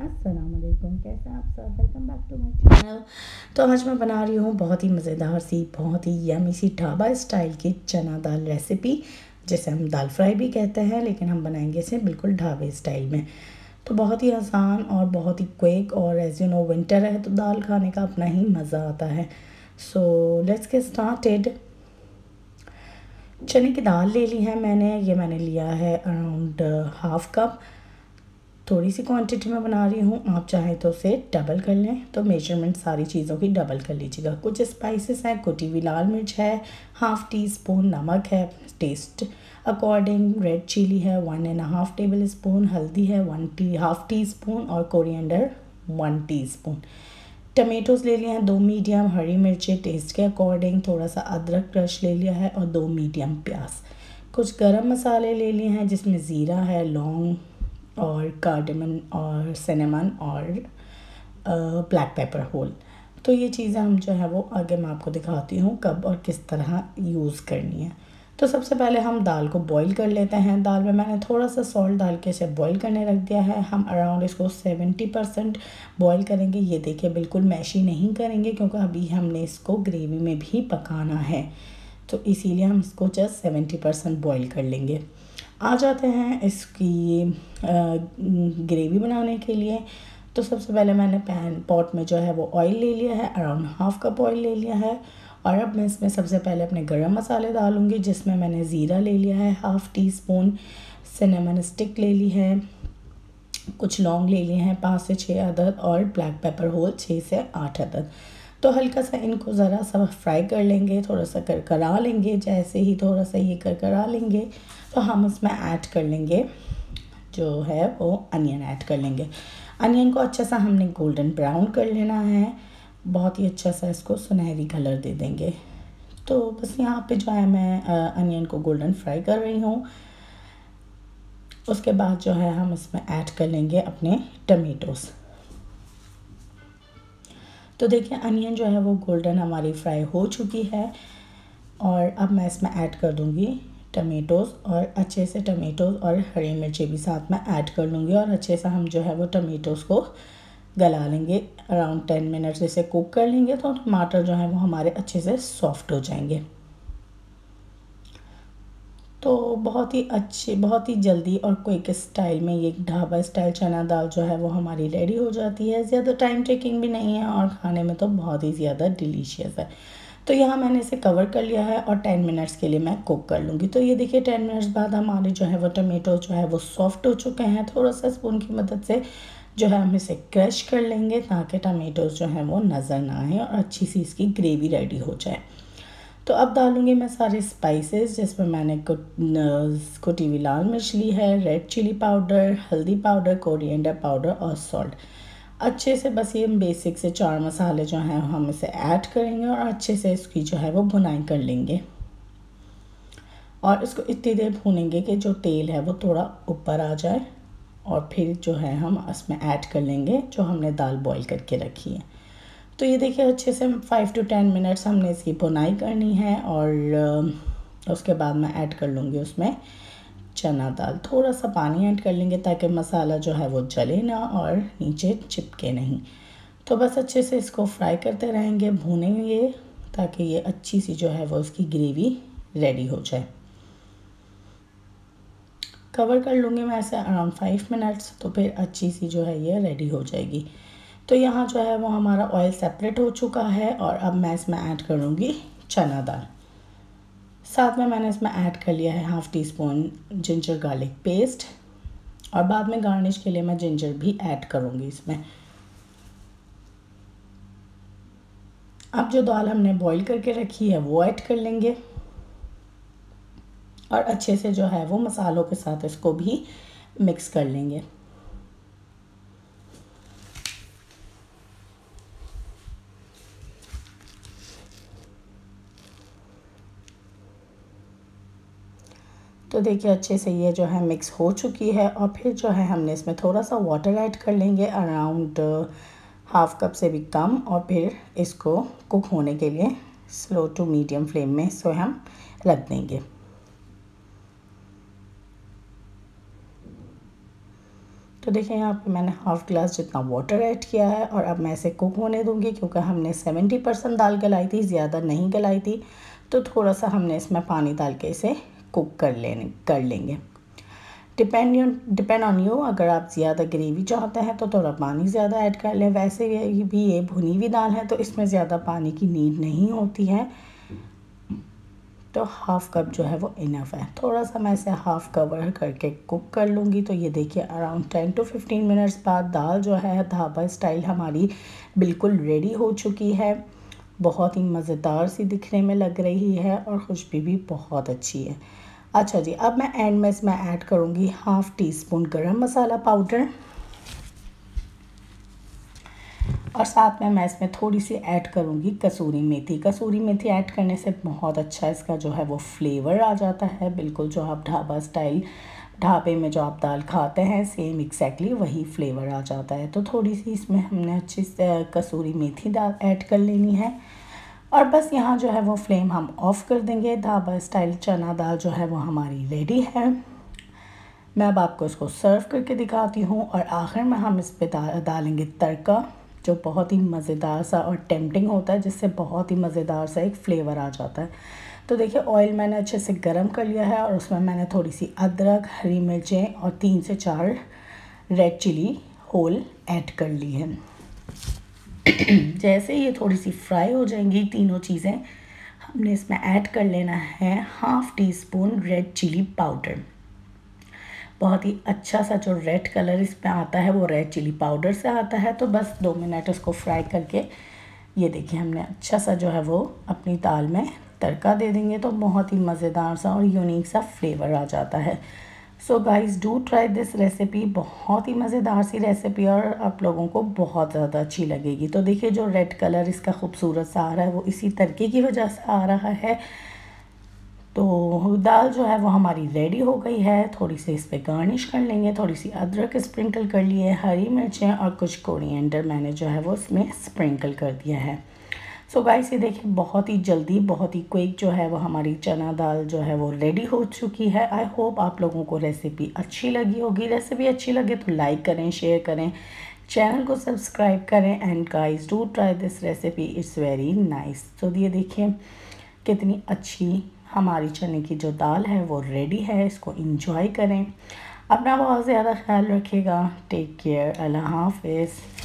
तो आज मैं बना रही हूँ बहुत ही मज़ेदार सी बहुत ही यमी सी ढाबा स्टाइल की चना दाल रेसिपी जिसे हम दाल फ्राई भी कहते हैं लेकिन हम बनाएंगे इसे बिल्कुल ढाबे स्टाइल में तो बहुत ही आसान और बहुत ही क्विक और एज यू नो विंटर है तो दाल खाने का अपना ही मज़ा आता है सो लेट्स के स्टार्टेड चने की दाल ले ली है मैंने ये मैंने लिया है अराउंड हाफ कप थोड़ी सी क्वांटिटी में बना रही हूँ आप चाहें तो उसे डबल कर लें तो मेजरमेंट सारी चीज़ों की डबल कर लीजिएगा कुछ स्पाइसेस हैं कुटी हुई लाल मिर्च है हाफ़ टी स्पून नमक है टेस्ट अकॉर्डिंग रेड चिली है one and half tablespoon हल्दी है one tea half teaspoon और coriander one teaspoon tomatoes ले लिए हैं दो मीडियम हरी मिर्चें टेस्ट के अकॉर्डिंग थोड़ा सा अदरक क्रश ले लिया है और दो मीडियम प्याज कुछ गरम मसाले ले लिए हैं जिसमें ज़ीरा है लौंग और कार्डमन और सिनेमन और ब्लैक पेपर होल तो ये चीज़ें हम जो है वो आगे मैं आपको दिखाती हूँ कब और किस तरह यूज़ करनी है तो सबसे पहले हम दाल को बॉईल कर लेते हैं दाल में मैंने थोड़ा सा सॉल्ट डाल के इसे बॉईल करने रख दिया है हम अराउंड इसको सेवेंटी परसेंट बॉयल करेंगे ये देखिए बिल्कुल मैशी नहीं करेंगे क्योंकि अभी हमने इसको ग्रेवी में भी पकाना है तो इसीलिए हम इसको जस्ट सेवेंटी परसेंट बॉयल कर लेंगे आ जाते हैं इसकी ग्रेवी बनाने के लिए तो सबसे पहले मैंने पैन पॉट में जो है वो ऑयल ले लिया है अराउंड हाफ कप ऑयल ले लिया है और अब मैं इसमें सबसे पहले अपने गरम मसाले डालूँगी जिसमें मैंने ज़ीरा ले लिया है half teaspoon cinnamon stick ले ली है कुछ लौंग ले लिए हैं पाँच से छः अदद और ब्लैक पेपर होल छः से आठ अदद तो हल्का सा इनको ज़रा सा फ्राई कर लेंगे थोड़ा सा करकरा लेंगे जैसे ही थोड़ा सा ये करकरा लेंगे तो हम उसमें ऐड कर लेंगे जो है वो अनियन ऐड कर लेंगे अनियन को अच्छा सा हमने गोल्डन ब्राउन कर लेना है बहुत ही अच्छा सा इसको सुनहरी कलर दे देंगे तो बस यहाँ पे जो है मैं अनियन को गोल्डन फ्राई कर रही हूँ उसके बाद जो है हम इसमें ऐड कर लेंगे अपने टमेटोस तो देखिए अनियन जो है वो गोल्डन हमारी फ्राई हो चुकी है और अब मैं इसमें ऐड कर दूँगी टमेटोज़ और अच्छे से टमेटोज़ और हरी मिर्ची भी साथ में ऐड कर लूँगी और अच्छे से हम जो है वो टमेटोज़ को गला लेंगे अराउंड टेन मिनट्स इसे कुक कर लेंगे तो टमाटर जो है वो हमारे अच्छे से सॉफ्ट हो जाएंगे तो बहुत ही अच्छे बहुत ही जल्दी और क्विक स्टाइल में ये ढाबा स्टाइल चना दाल जो है वो हमारी रेडी हो जाती है ज़्यादा टाइम टेकिंग भी नहीं है और खाने में तो बहुत ही ज़्यादा डिलीशियस है तो यहाँ मैंने इसे कवर कर लिया है और टेन मिनट्स के लिए मैं कुक कर लूँगी तो ये देखिए टेन मिनट्स बाद हमारे जो है वो टमेटो जो है वो सॉफ्ट हो चुके हैं थोड़ा सा स्पून की मदद से जो है हम इसे क्रश कर लेंगे ताकि टमेटोज जो हैं वो नज़र ना आए और अच्छी सी इसकी ग्रेवी रेडी हो जाए तो अब डालूँगी मैं सारे स्पाइसेस जिसमें मैंने कुटी हुई लाल मिर्च ली है रेड चिली पाउडर हल्दी पाउडर कोरिएंडर पाउडर और सॉल्ट अच्छे से बस ये बेसिक से चार मसाले जो हैं हम इसे ऐड करेंगे और अच्छे से इसकी जो है वो भुनाई कर लेंगे और इसको इतनी देर भूनेंगे कि जो तेल है वो थोड़ा ऊपर आ जाए और फिर जो है हम इसमें ऐड कर लेंगे जो हमने दाल बॉईल करके रखी है तो ये देखिए अच्छे से फाइव टू टेन मिनट्स हमने इसकी भुनाई करनी है और उसके बाद मैं ऐड कर लूँगी उसमें चना दाल थोड़ा सा पानी ऐड कर लेंगे ताकि मसाला जो है वो जले ना और नीचे चिपके नहीं तो बस अच्छे से इसको फ्राई करते रहेंगे भूनेंगे ताकि ये अच्छी सी जो है वो उसकी ग्रेवी रेडी हो जाए कवर कर लूँगी मैं ऐसे अराउंड फाइव मिनट्स तो फिर अच्छी सी जो है ये रेडी हो जाएगी तो यहाँ जो है वो हमारा ऑयल सेपरेट हो चुका है और अब मैं इसमें ऐड करूँगी चना दाल साथ में मैंने इसमें ऐड कर लिया है half teaspoon ginger garlic paste और बाद में गार्निश के लिए मैं जिंजर भी ऐड करूँगी इसमें अब जो दाल हमने बॉईल करके रखी है वो ऐड कर लेंगे और अच्छे से जो है वो मसालों के साथ इसको भी मिक्स कर लेंगे तो देखिए अच्छे से ये जो है मिक्स हो चुकी है और फिर जो है हमने इसमें थोड़ा सा वाटर ऐड कर लेंगे अराउंड हाफ कप से भी कम और फिर इसको कुक होने के लिए स्लो टू मीडियम फ्लेम में सो हम रख देंगे तो देखिए यहाँ पे मैंने हाफ़ ग्लास जितना वाटर ऐड किया है और अब मैं इसे कुक होने दूंगी क्योंकि हमने सेवेंटी परसेंट दाल गलाई थी ज़्यादा नहीं गलाई थी तो थोड़ा सा हमने इसमें पानी डाल के इसे कुक कर लेने कर लेंगे depend on depend on you अगर आप ज़्यादा ग्रेवी चाहते हैं तो थोड़ा पानी ज़्यादा ऐड कर लें वैसे भी ये भुनी हुई दाल है तो इसमें ज़्यादा पानी की नीड नहीं होती है तो हाफ़ कप जो है वो इनफ है थोड़ा सा मैं इसे हाफ़ कवर करके कुक कर लूँगी तो ये देखिए around ten to fifteen minutes बाद दाल जो है धाबा स्टाइल हमारी बिल्कुल रेडी हो चुकी है बहुत ही मज़ेदार सी दिखने में लग रही है और खुशबू भी बहुत अच्छी है अच्छा जी अब मैं एंड में इसमें ऐड करूँगी हाफ़ टी स्पून गर्म मसाला पाउडर और साथ में मैं इसमें थोड़ी सी ऐड करूँगी कसूरी मेथी कसूरी मेथी ऐड करने से बहुत अच्छा इसका जो है वो फ्लेवर आ जाता है बिल्कुल जो आप ढाबा स्टाइल ढाबे में जो आप दाल खाते हैं सेम एक्जैक्टली वही फ्लेवर आ जाता है तो थोड़ी सी इसमें हमने अच्छी कसूरी मेथी डाल ऐड कर लेनी है और बस यहाँ जो है वो फ्लेम हम ऑफ़ कर देंगे ढाबा स्टाइल चना दाल जो है वो हमारी रेडी है मैं अब आपको इसको सर्व करके दिखाती हूँ और आखिर में हम इस पर दा, डालेंगे तड़का जो बहुत ही मज़ेदार सा और टेम्पटिंग होता है जिससे बहुत ही मज़ेदार सा एक फ़्लेवर आ जाता है तो देखिए ऑयल मैंने अच्छे से गर्म कर लिया है और उसमें मैंने थोड़ी सी अदरक हरी मिर्चें और तीन से चार रेड चिली होल ऐड कर ली है जैसे ये थोड़ी सी फ्राई हो जाएंगी तीनों चीज़ें हमने इसमें ऐड कर लेना है half teaspoon red chili powder बहुत ही अच्छा सा जो रेड कलर इसमें आता है वो रेड चिली पाउडर से आता है तो बस दो मिनट उसको फ्राई करके ये देखिए हमने अच्छा सा जो है वो अपनी दाल में तड़का दे देंगे तो बहुत ही मज़ेदार सा और यूनिक सा फ्लेवर आ जाता है so guys do try this recipe बहुत ही मज़ेदार सी रेसिपी और आप लोगों को बहुत ज़्यादा अच्छी लगेगी तो देखिए जो रेड कलर इसका खूबसूरत सा आ रहा है वो इसी तड़के की वजह से आ रहा है तो दाल जो है वो हमारी रेडी हो गई है थोड़ी सी इस पर गार्निश कर लेंगे थोड़ी सी अदरक स्प्रिंकल कर लिए हरी मिर्चें और कुछ कोरिएंडर मैंने जो है वो इसमें स्प्रिंकल कर दिया है सो so गाइस ये देखिए बहुत ही जल्दी बहुत ही क्विक जो है वो हमारी चना दाल जो है वो रेडी हो चुकी है आई होप आप लोगों को रेसिपी अच्छी लगी होगी रेसिपी अच्छी लगे तो लाइक करें शेयर करें चैनल को सब्सक्राइब करें and guys do try this recipe it's very nice तो ये देखिए कितनी अच्छी हमारी चने की जो दाल है वो रेडी है इसको इंजॉय करें अपना बहुत ज़्यादा ख्याल रखिएगा टेक केयर अल्लाह हाफिज़